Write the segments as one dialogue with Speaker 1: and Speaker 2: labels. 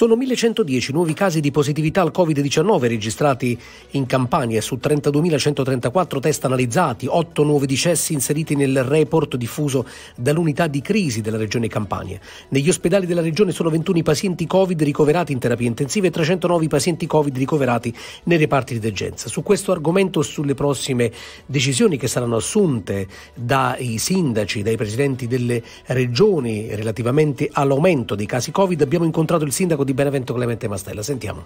Speaker 1: Sono 1110 nuovi casi di positività al Covid-19 registrati in Campania su 32.134 test analizzati, 8 nuovi decessi inseriti nel report diffuso dall'unità di crisi della regione Campania. Negli ospedali della regione sono 21 i pazienti Covid ricoverati in terapia intensiva e 309 i pazienti Covid ricoverati nei reparti di degenza. Su questo argomento sulle prossime decisioni che saranno assunte dai sindaci, dai presidenti delle regioni relativamente all'aumento dei casi Covid abbiamo incontrato il sindaco di Benevento Clemente Mastella. Sentiamo.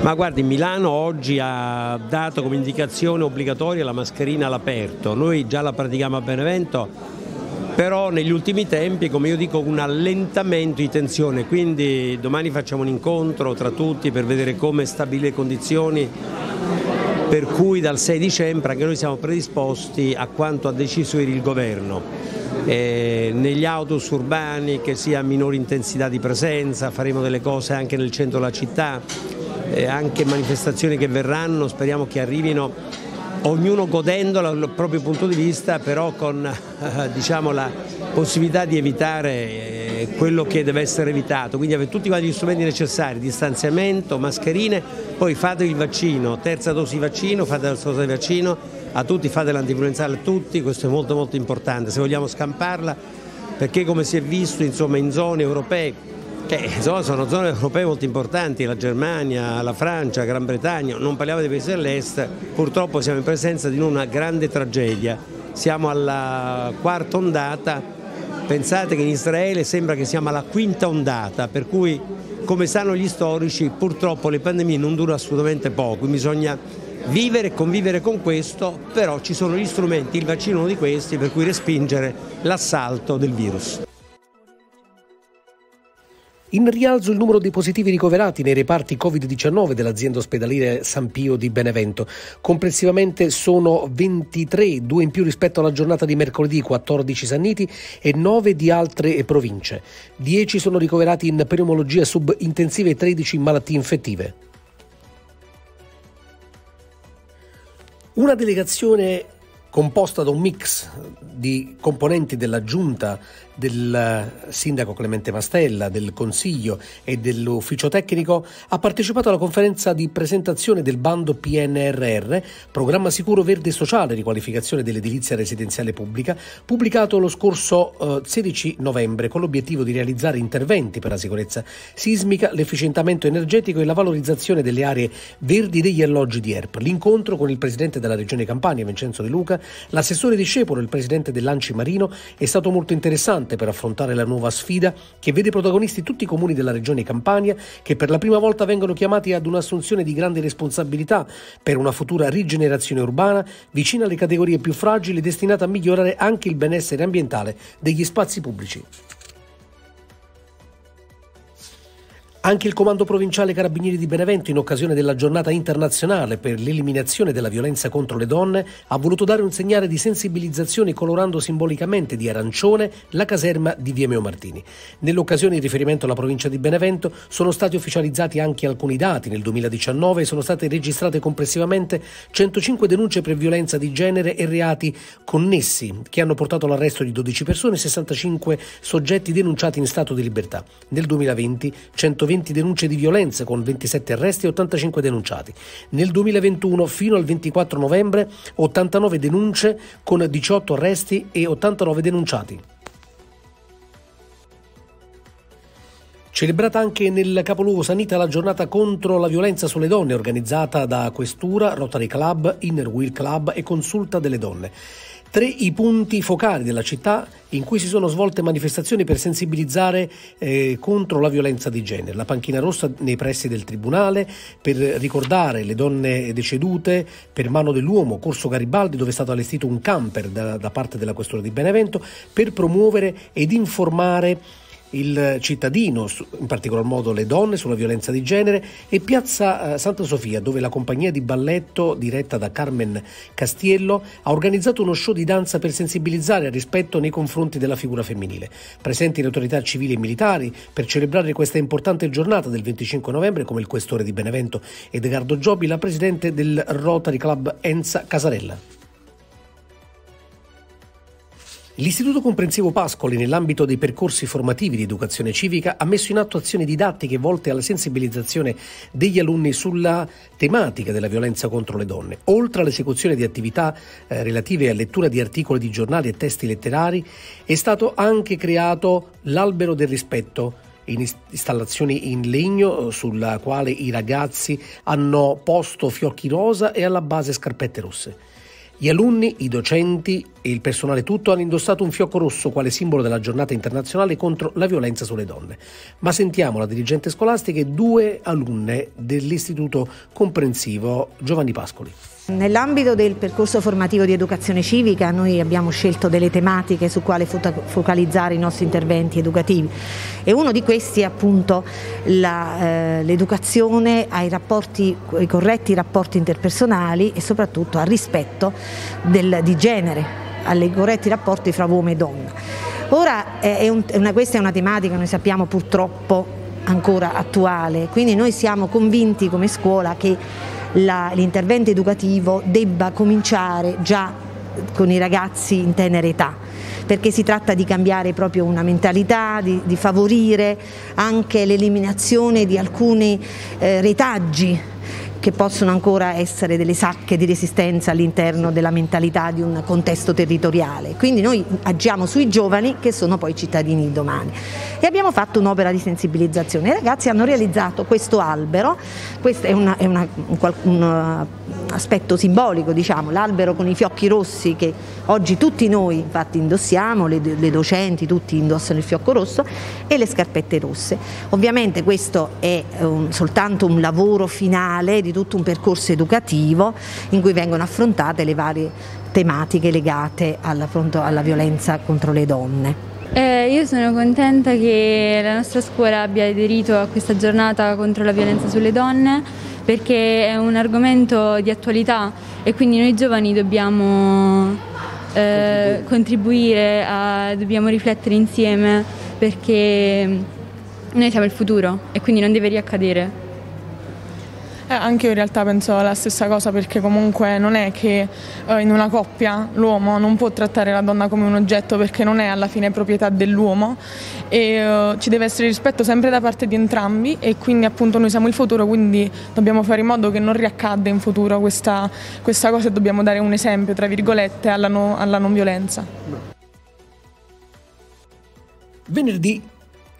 Speaker 2: Ma guardi, Milano oggi ha dato come indicazione obbligatoria la mascherina all'aperto, noi già la pratichiamo a Benevento, però negli ultimi tempi, come io dico, un allentamento di tensione, quindi domani facciamo un incontro tra tutti per vedere come stabilire condizioni per cui dal 6 dicembre anche noi siamo predisposti a quanto ha deciso il governo eh, negli autos urbani che sia a minore intensità di presenza, faremo delle cose anche nel centro della città, eh, anche manifestazioni che verranno, speriamo che arrivino ognuno godendo dal proprio punto di vista, però con eh, diciamo, la possibilità di evitare eh, quello che deve essere evitato, quindi avete tutti gli strumenti necessari, distanziamento, mascherine, poi fate il vaccino, terza dose di vaccino, fate la terza dose di vaccino, a tutti, fatela antinfluenzale a tutti, questo è molto molto importante, se vogliamo scamparla perché come si è visto insomma, in zone europee, che insomma, sono zone europee molto importanti, la Germania, la Francia, la Gran Bretagna, non parliamo dei paesi dell'est, purtroppo siamo in presenza di una grande tragedia, siamo alla quarta ondata, pensate che in Israele sembra che siamo alla quinta ondata, per cui come sanno gli storici purtroppo le pandemie non durano assolutamente poco, bisogna vivere e convivere con questo, però ci sono gli strumenti, il vaccino è uno di questi, per cui respingere l'assalto del virus.
Speaker 1: In rialzo il numero dei positivi ricoverati nei reparti Covid-19 dell'azienda ospedaliera San Pio di Benevento. Complessivamente sono 23, due in più rispetto alla giornata di mercoledì, 14 Sanniti e 9 di altre province. 10 sono ricoverati in pneumologia subintensiva e 13 in malattie infettive. Una delegazione composta da un mix di componenti della giunta del eh, sindaco Clemente Mastella, del Consiglio e dell'ufficio tecnico, ha partecipato alla conferenza di presentazione del bando PNRR, Programma Sicuro Verde e Sociale Riqualificazione dell'edilizia residenziale pubblica, pubblicato lo scorso eh, 16 novembre con l'obiettivo di realizzare interventi per la sicurezza sismica, l'efficientamento energetico e la valorizzazione delle aree verdi degli alloggi di ERP. L'incontro con il presidente della Regione Campania, Vincenzo De Luca, l'assessore discepolo e il presidente dell'Anci Marino è stato molto interessante devastante per affrontare la nuova sfida che vede protagonisti tutti i comuni della regione Campania che per la prima volta vengono chiamati ad un'assunzione di grande responsabilità per una futura rigenerazione urbana vicina alle categorie più fragili destinata a migliorare anche il benessere ambientale degli spazi pubblici. Anche il Comando Provinciale Carabinieri di Benevento, in occasione della giornata internazionale per l'eliminazione della violenza contro le donne, ha voluto dare un segnale di sensibilizzazione colorando simbolicamente di arancione la caserma di Viemeo Martini. Nell'occasione in riferimento alla provincia di Benevento sono stati ufficializzati anche alcuni dati. Nel 2019 sono state registrate complessivamente 105 denunce per violenza di genere e reati connessi, che hanno portato all'arresto di 12 persone e 65 soggetti denunciati in stato di libertà. Nel 2020 120 20 denunce di violenza con 27 arresti e 85 denunciati. Nel 2021 fino al 24 novembre 89 denunce con 18 arresti e 89 denunciati. Celebrata anche nel capoluogo Sanita la giornata contro la violenza sulle donne organizzata da Questura, Rotary Club, Inner Wheel Club e Consulta delle Donne tre i punti focali della città in cui si sono svolte manifestazioni per sensibilizzare eh, contro la violenza di genere. La panchina rossa nei pressi del tribunale per ricordare le donne decedute per mano dell'uomo, Corso Garibaldi dove è stato allestito un camper da, da parte della questura di Benevento per promuovere ed informare il cittadino, in particolar modo le donne, sulla violenza di genere e Piazza eh, Santa Sofia, dove la compagnia di balletto diretta da Carmen Castiello ha organizzato uno show di danza per sensibilizzare al rispetto nei confronti della figura femminile. Presenti le autorità civili e militari per celebrare questa importante giornata del 25 novembre, come il questore di Benevento Edgardo Giobi, la presidente del Rotary Club Enza Casarella. L'Istituto Comprensivo Pascoli, nell'ambito dei percorsi formativi di educazione civica, ha messo in atto azioni didattiche volte alla sensibilizzazione degli alunni sulla tematica della violenza contro le donne. Oltre all'esecuzione di attività eh, relative a lettura di articoli di giornali e testi letterari, è stato anche creato l'albero del rispetto, in installazioni in legno eh, sulla quale i ragazzi hanno posto fiocchi rosa e alla base scarpette rosse. Gli alunni, i docenti e il personale tutto hanno indossato un fiocco rosso quale simbolo della giornata internazionale contro la violenza sulle donne. Ma sentiamo la dirigente scolastica e due alunne dell'Istituto Comprensivo Giovanni Pascoli.
Speaker 3: Nell'ambito del percorso formativo di educazione civica noi abbiamo scelto delle tematiche su quale focalizzare i nostri interventi educativi e uno di questi è appunto la, eh, l'educazione ai, rapporti, ai corretti rapporti interpersonali e soprattutto al rispetto del, di genere alle corretti rapporti fra uomo e donna. Ora è un, è una, questa è una tematica, noi sappiamo purtroppo, ancora attuale, quindi noi siamo convinti come scuola che la, l'intervento educativo debba cominciare già con i ragazzi in tenera età perché si tratta di cambiare proprio una mentalità, di, di favorire anche l'eliminazione di alcuni eh, retaggi che possono ancora essere delle sacche di resistenza all'interno della mentalità di un contesto territoriale. Quindi noi agiamo sui giovani che sono poi cittadini di domani. E abbiamo fatto un'opera di sensibilizzazione. I ragazzi hanno realizzato questo albero, questo è, una, è una, un, un uh, aspetto simbolico, diciamo, l'albero con i fiocchi rossi che oggi tutti noi infatti indossiamo, le, le docenti tutti indossano il fiocco rosso e le scarpette rosse. Ovviamente questo è um, soltanto un lavoro finale di tutto un percorso educativo in cui vengono affrontate le varie tematiche legate alla, alla violenza contro le donne.
Speaker 4: Eh, io sono contenta che la nostra scuola abbia aderito a questa giornata contro la violenza sulle donne perché è un argomento di attualità e quindi noi giovani dobbiamo eh, contribuire, a, dobbiamo riflettere insieme perché noi siamo il futuro e quindi non deve riaccadere. Eh, anche io in realtà penso la stessa cosa perché comunque non è che eh, in una coppia l'uomo non può trattare la donna come un oggetto perché non è alla fine proprietà dell'uomo e eh, ci deve essere rispetto sempre da parte di entrambi e quindi appunto noi siamo il futuro quindi dobbiamo fare in modo che non riaccadda in futuro questa, questa cosa e dobbiamo dare un esempio tra virgolette alla, no, alla non violenza.
Speaker 1: Venerdì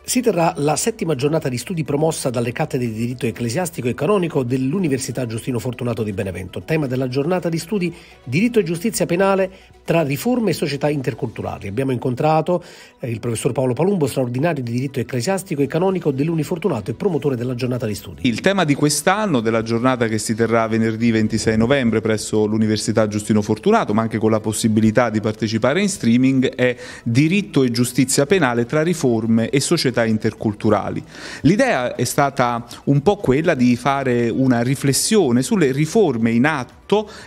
Speaker 1: si terrà la settima giornata di studi promossa dalle cattedre di diritto ecclesiastico e canonico dell'Università Giustino Fortunato di Benevento. Tema della giornata di studi diritto e giustizia penale tra riforme e società interculturali. Abbiamo incontrato eh, il professor Paolo Palumbo, straordinario di diritto ecclesiastico e canonico dell'Unifortunato e promotore della giornata di studi.
Speaker 5: Il tema di quest'anno, della giornata che si terrà venerdì 26 novembre presso l'Università Giustino Fortunato, ma anche con la possibilità di partecipare in streaming, è diritto e giustizia penale tra riforme e società interculturali. L'idea è stata un po' quella di fare una riflessione sulle riforme in atto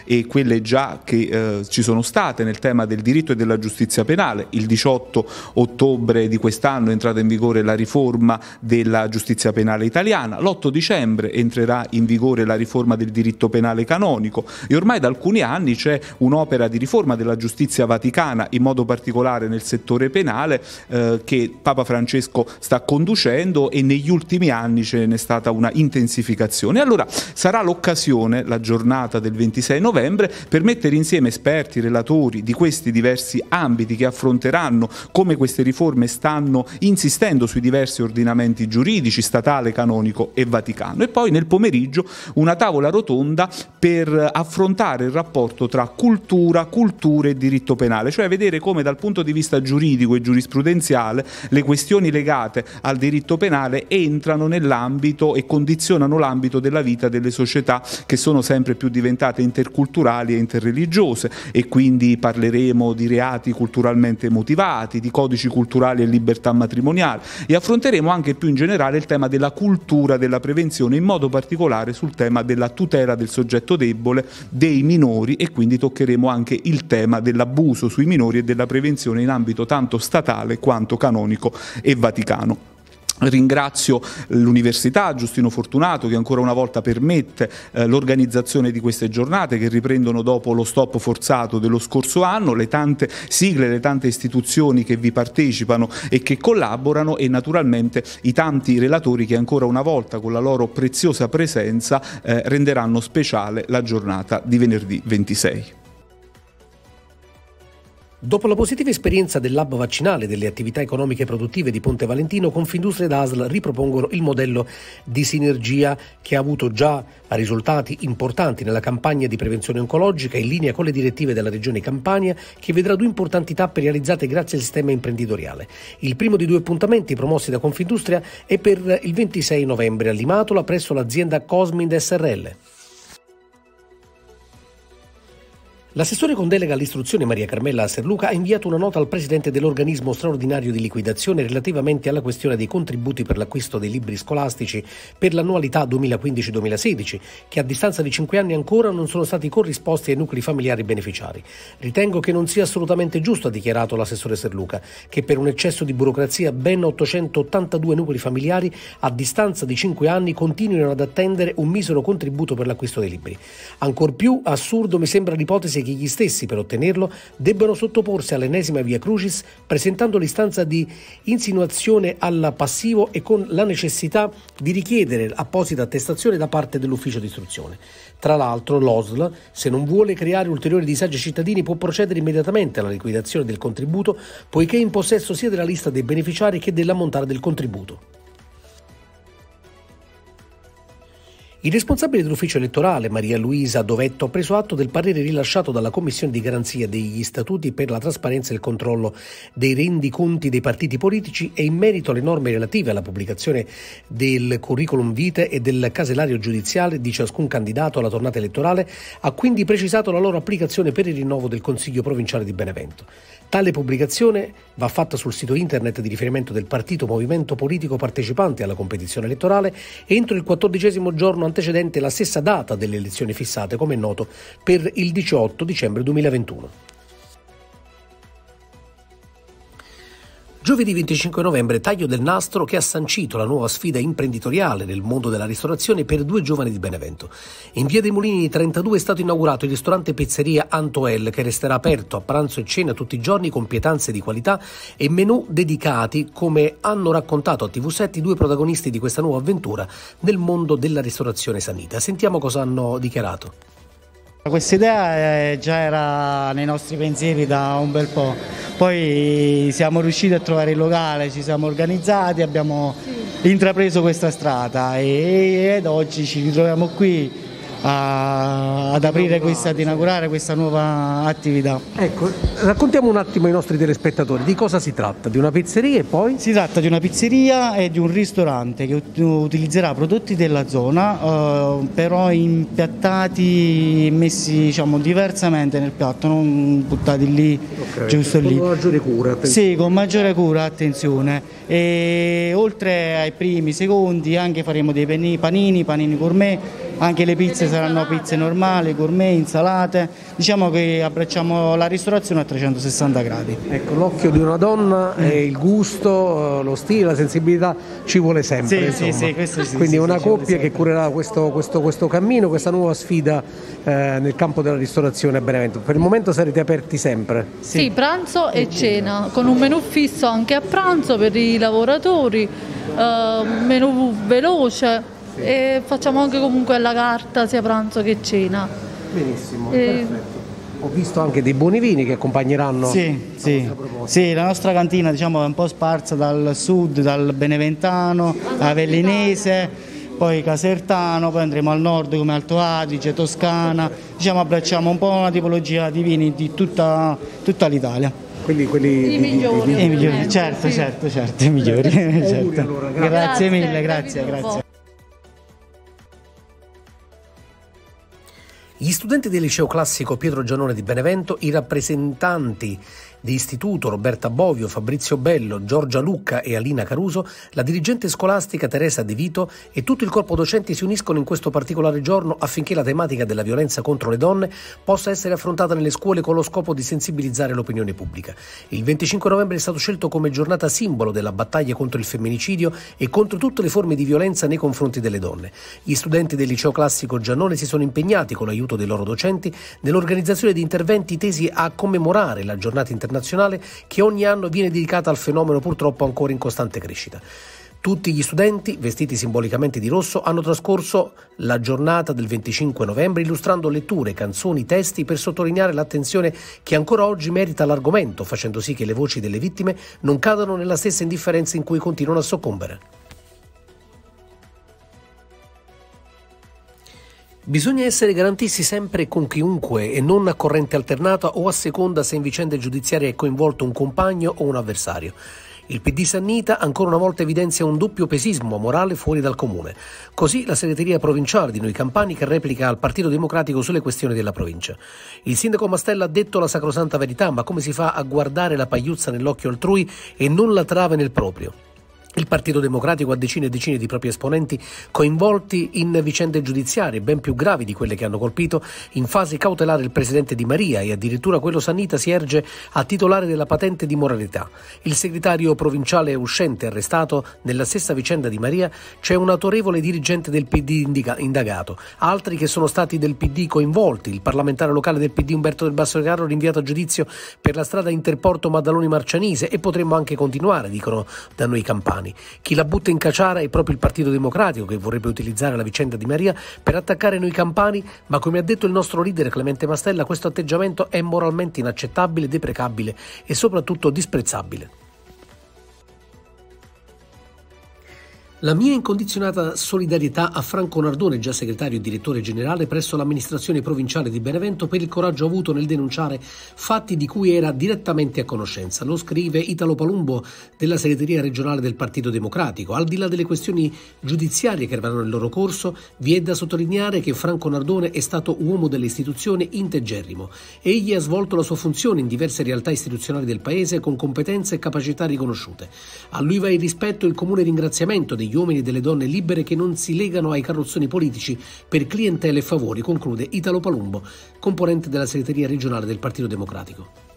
Speaker 5: e quelle già che eh, ci sono state nel tema del diritto e della giustizia penale. Il 18 ottobre di quest'anno è entrata in vigore la riforma della giustizia penale italiana, l'8 dicembre entrerà in vigore la riforma del diritto penale canonico e ormai da alcuni anni c'è un'opera di riforma della giustizia vaticana, in modo particolare nel settore penale, eh, che Papa Francesco sta conducendo e negli ultimi anni ce n'è stata una intensificazione. Allora sarà l'occasione, la giornata del 26 novembre, per mettere insieme esperti, relatori, futuri di questi diversi ambiti che affronteranno, come queste riforme stanno insistendo sui diversi ordinamenti giuridici, statale, canonico e vaticano. E poi nel pomeriggio una tavola rotonda per affrontare il rapporto tra cultura, cultura e diritto penale, cioè vedere come dal punto di vista giuridico e giurisprudenziale le questioni legate al diritto penale entrano nell'ambito e condizionano l'ambito della vita delle società che sono sempre più diventate interculturali e interreligiose e quindi particolarmente parleremo di reati culturalmente motivati, di codici culturali e libertà matrimoniale e affronteremo anche più in generale il tema della cultura della prevenzione, in modo particolare sul tema della tutela del soggetto debole, dei minori e quindi toccheremo anche il tema dell'abuso sui minori e della prevenzione in ambito tanto statale quanto canonico e vaticano. Ringrazio l'Università Giustino Fortunato che ancora una volta permette eh, l'organizzazione di queste giornate che riprendono dopo lo stop forzato dello scorso anno, le tante sigle, le tante istituzioni che vi partecipano e che collaborano e naturalmente i tanti relatori che ancora una volta con la loro preziosa presenza eh, renderanno speciale la giornata di venerdì 26.
Speaker 1: Dopo la positiva esperienza del lab vaccinale delle attività economiche e produttive di Ponte Valentino, Confindustria ed ASL ripropongono il modello di sinergia che ha avuto già risultati importanti nella campagna di prevenzione oncologica in linea con le direttive della Regione Campania, che vedrà due importanti tappe realizzate grazie al sistema imprenditoriale. Il primo di due appuntamenti promossi da Confindustria è per il 26 novembre a Limatola presso l'azienda Cosmind SRL. L'assessore con delega all'istruzione Maria Carmella Serluca ha inviato una nota al presidente dell'organismo straordinario di liquidazione relativamente alla questione dei contributi per l'acquisto dei libri scolastici per l'annualità 2015-2016, che a distanza di cinque anni ancora non sono stati corrisposti ai nuclei familiari beneficiari. Ritengo che non sia assolutamente giusto, ha dichiarato l'assessore Serluca, che per un eccesso di burocrazia ben 882 nuclei familiari a distanza di cinque anni continuino ad attendere un misero contributo per l'acquisto dei libri. Ancor più assurdo mi sembra l'ipotesi che che gli stessi per ottenerlo debbano sottoporsi all'ennesima via crucis presentando l'istanza di insinuazione al passivo e con la necessità di richiedere apposita attestazione da parte dell'ufficio di istruzione. Tra l'altro l'OSL, se non vuole creare ulteriori disagi ai cittadini, può procedere immediatamente alla liquidazione del contributo poiché è in possesso sia della lista dei beneficiari che dell'ammontare del contributo. Il responsabile dell'ufficio elettorale, Maria Luisa Dovetto, ha preso atto del parere rilasciato dalla Commissione di garanzia degli statuti per la trasparenza e il controllo dei rendiconti dei partiti politici e in merito alle norme relative alla pubblicazione del curriculum vitae e del casellario giudiziale di ciascun candidato alla tornata elettorale, ha quindi precisato la loro applicazione per il rinnovo del Consiglio provinciale di Benevento. Tale pubblicazione va fatta sul sito internet di riferimento del partito movimento politico partecipante alla competizione elettorale entro il quattordicesimo giorno antecedente la stessa data delle elezioni fissate, come è noto, per il 18 dicembre 2021. Giovedì 25 novembre, taglio del nastro che ha sancito la nuova sfida imprenditoriale nel mondo della ristorazione per due giovani di Benevento. In via dei Mulini 32 è stato inaugurato il ristorante pizzeria Antoel, che resterà aperto a pranzo e cena tutti i giorni con pietanze di qualità e menù dedicati, come hanno raccontato a TV7 i due protagonisti di questa nuova avventura nel mondo della ristorazione sanita. Sentiamo cosa hanno dichiarato.
Speaker 4: Questa idea eh, già era nei nostri pensieri da un bel po', poi siamo riusciti a trovare il locale, ci siamo organizzati, abbiamo intrapreso questa strada e, ed oggi ci ritroviamo qui a, ad aprire questa, ad inaugurare questa nuova attività. Ecco, raccontiamo un attimo ai nostri telespettatori di cosa si tratta, di una pizzeria e poi? Si tratta di una pizzeria e di un ristorante che utilizzerà prodotti della zona, eh, però impiattati messi diciamo, diversamente nel piatto, non buttati lì, okay. giusto lì. Con
Speaker 1: maggiore cura. Attenzione.
Speaker 4: Sì, con maggiore cura, attenzione. E oltre ai primi, secondi, anche faremo dei panini, panini gourmet anche le pizze saranno pizze normali, gourmet, insalate, diciamo che abbracciamo la ristorazione a 360 gradi.
Speaker 1: Ecco, l'occhio di una donna mm. e il gusto, eh, lo stile, la sensibilità ci vuole sempre. Sì, sì, sì, sì, Quindi sì, una coppia che curerà questo, questo, questo, cammino, questa nuova sfida eh, nel campo della ristorazione a Benevento. Per il momento sarete aperti sempre? Sì,
Speaker 4: sì pranzo e cena, con un menù fisso anche a pranzo per i lavoratori, eh, menù veloce e facciamo anche comunque la carta sia pranzo che cena. Benissimo, e... perfetto. Ho visto anche dei buoni vini che accompagneranno sì, la, sì. Nostra sì, la nostra cantina diciamo, è un po' sparsa dal sud, dal Beneventano, Avellinese poi Casertano, poi andremo al nord come Alto Adige, Toscana, diciamo abbracciamo un po' una tipologia di vini di tutta, tutta l'Italia. Quelli, quelli I migliori, di, di, di, i migliori. certo, sì. certo, certo, i migliori. certo. Allora, grazie. Grazie, grazie. mille, grazie. grazie.
Speaker 1: Gli studenti del liceo classico Pietro Gianone di Benevento, i rappresentanti di istituto Roberta Bovio, Fabrizio Bello, Giorgia Lucca e Alina Caruso, la dirigente scolastica Teresa De Vito e tutto il corpo docenti si uniscono in questo particolare giorno affinché la tematica della violenza contro le donne possa essere affrontata nelle scuole con lo scopo di sensibilizzare l'opinione pubblica. Il 25 novembre è stato scelto come giornata simbolo della battaglia contro il femminicidio e contro tutte le forme di violenza nei confronti delle donne. Gli studenti del liceo classico Giannone si sono impegnati con l'aiuto dei loro docenti nell'organizzazione di interventi tesi a commemorare la giornata internazionale internazionale che ogni anno viene dedicata al fenomeno purtroppo ancora in costante crescita. Tutti gli studenti, vestiti simbolicamente di rosso, hanno trascorso la giornata del 25 novembre illustrando letture, canzoni, testi per sottolineare l'attenzione che ancora oggi merita l'argomento, facendo sì che le voci delle vittime non cadano nella stessa indifferenza in cui continuano a soccombere. Bisogna essere garantisti sempre con chiunque e non a corrente alternata o a seconda se in vicende giudiziarie è coinvolto un compagno o un avversario. Il PD Sannita ancora una volta evidenzia un doppio pesismo morale fuori dal comune. Così la segreteria provinciale di Noi Campani che replica al Partito Democratico sulle questioni della provincia. Il sindaco Mastella ha detto la sacrosanta verità, ma come si fa a guardare la pagliuzza nell'occhio altrui e non la trave nel proprio? Il Partito Democratico ha decine e decine di propri esponenti coinvolti in vicende giudiziarie ben più gravi di quelle che hanno colpito in fase cautelare il presidente Di Maria e addirittura quello Sanita si erge a titolare della patente di moralità. Il segretario provinciale uscente arrestato nella stessa vicenda di Maria c'è un autorevole dirigente del PD indagato, altri che sono stati del PD coinvolti, il parlamentare locale del PD Umberto del Basso Carro rinviato a giudizio per la strada Interporto Maddaloni Marcianise e potremmo anche continuare, dicono da noi campani. Giovanni. Chi la butta in cacciara è proprio il Partito Democratico che vorrebbe utilizzare la vicenda di Maria per attaccare noi campani, ma come ha detto il nostro leader Clemente Mastella questo atteggiamento è moralmente inaccettabile, deprecabile e soprattutto disprezzabile. La mia incondizionata solidarietà a Franco Nardone, già segretario e direttore generale presso l'amministrazione provinciale di Benevento, per il coraggio avuto nel denunciare fatti di cui era direttamente a conoscenza. Lo scrive Italo Palumbo della segreteria regionale del Partito Democratico. Al di là delle questioni giudiziarie che erano nel loro corso, vi è da sottolineare che Franco Nardone è stato uomo delle istituzioni integerrimo. Egli ha svolto la sua funzione in diverse realtà istituzionali del Paese con competenze e capacità riconosciute. A lui va il rispetto e il comune ringraziamento degli degli uomini e delle donne libere che non si legano ai carrozzoni politici per clientele e favori, conclude Italo Palumbo, componente della segreteria regionale del Partito Democratico.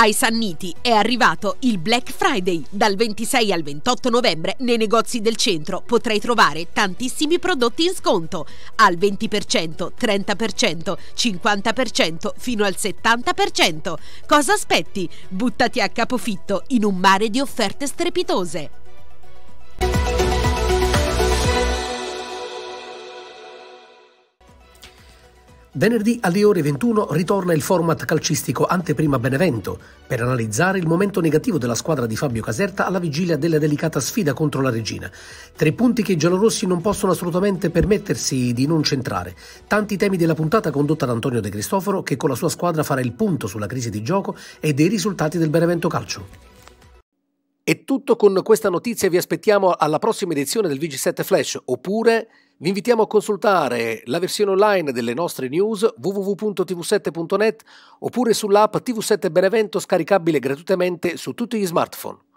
Speaker 3: Ai Sanniti è arrivato il Black Friday. Dal 26 al 28 novembre nei negozi del centro potrai trovare tantissimi prodotti in sconto al 20%, 30%, 50% fino al 70%. Cosa aspetti? Buttati a capofitto in un mare di offerte strepitose.
Speaker 1: Venerdì alle ore 21 ritorna il format calcistico Anteprima Benevento per analizzare il momento negativo della squadra di Fabio Caserta alla vigilia della delicata sfida contro la Regina. Tre punti che i giallorossi non possono assolutamente permettersi di non centrare. Tanti temi della puntata condotta da Antonio De Cristoforo che con la sua squadra farà il punto sulla crisi di gioco e dei risultati del Benevento Calcio. È tutto con questa notizia, vi aspettiamo alla prossima edizione del VG7 Flash, oppure vi invitiamo a consultare la versione online delle nostre news www.tv7.net oppure sull'app TV7 Benevento scaricabile gratuitamente su tutti gli smartphone.